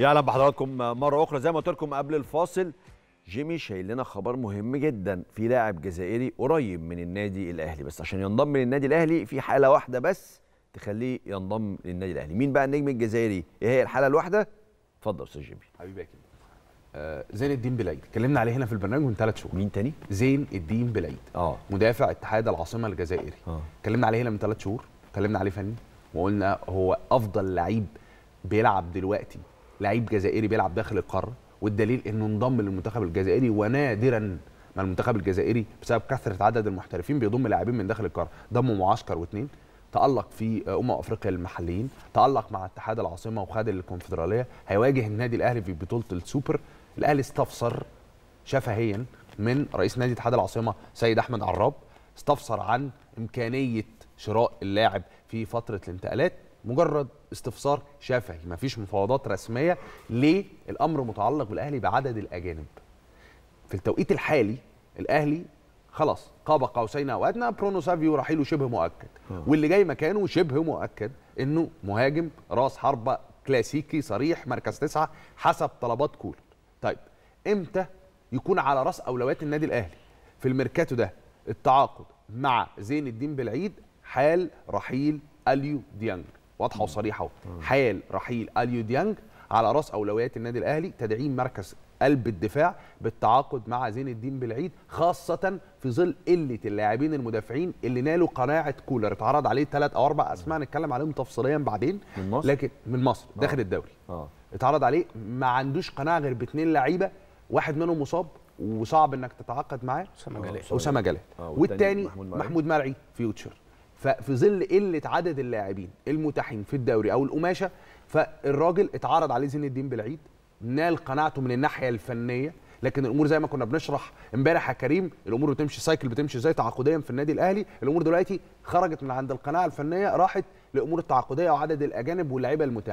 يا اهلا بحضراتكم مره اخرى زي ما قلت لكم قبل الفاصل جيمي شايل لنا خبر مهم جدا في لاعب جزائري قريب من النادي الاهلي بس عشان ينضم للنادي الاهلي في حاله واحده بس تخليه ينضم للنادي الاهلي مين بقى النجم الجزائري ايه هي الحاله الواحده اتفضل استاذ جيمي حبيبي يا آه زين الدين بلايد اتكلمنا عليه هنا في البرنامج من ثلاث شهور مين تاني زين الدين بلايد اه مدافع اتحاد العاصمه الجزائري آه. اتكلمنا آه. عليه هنا من ثلاث شهور اتكلمنا عليه فني وقلنا هو افضل لعيب بيلعب دلوقتي لعيب جزائري بيلعب داخل القاره والدليل انه انضم للمنتخب الجزائري ونادرا ما المنتخب الجزائري بسبب كثره عدد المحترفين بيضم لاعبين من داخل القاره ضموا معسكر واثنين تألق في أمم أفريقيا المحليين تألق مع اتحاد العاصمة وخد الكونفدرالية هيواجه النادي الأهلي في بطولة السوبر الأهلي استفسر شفهيا من رئيس نادي اتحاد العاصمة سيد أحمد عراب استفسر عن إمكانية شراء اللاعب في فترة الانتقالات مجرد استفسار شفهي مفيش مفاوضات رسميه ليه الامر متعلق بالاهلي بعدد الاجانب في التوقيت الحالي الاهلي خلاص قاب قوسين او ادنى برونو سافيو رحيله شبه مؤكد آه. واللي جاي مكانه شبه مؤكد انه مهاجم راس حربه كلاسيكي صريح مركز تسعه حسب طلبات كول طيب امتى يكون على راس اولويات النادي الاهلي في الميركاتو ده التعاقد مع زين الدين بالعيد حال رحيل اليو ديانج واضحه وصريحه حال رحيل اليو ديانج على راس اولويات النادي الاهلي تدعيم مركز قلب الدفاع بالتعاقد مع زين الدين بالعيد خاصه في ظل قله اللاعبين المدافعين اللي نالوا قناعه كولر اتعرض عليه ثلاث او اربع اسماء نتكلم عليهم تفصيليا بعدين من مصر لكن من مصر آه. داخل الدوري آه. اتعرض عليه ما عندوش قناعه غير باثنين لعيبه واحد منهم مصاب وصعب انك تتعاقد معاه اسامه جلال اسامه جلال آه، والثاني محمود مرعي فيوتشر ففي ظل قله عدد اللاعبين المتاحين في الدوري او القماشه فالراجل اتعرض عليه زين الدين بالعيد نال قناعته من الناحيه الفنيه لكن الامور زي ما كنا بنشرح امبارح يا كريم الامور بتمشي سايكل بتمشي ازاي تعاقديا في النادي الاهلي الامور دلوقتي خرجت من عند القناعه الفنيه راحت لامور التعاقديه وعدد الاجانب واللعيبه المتاحه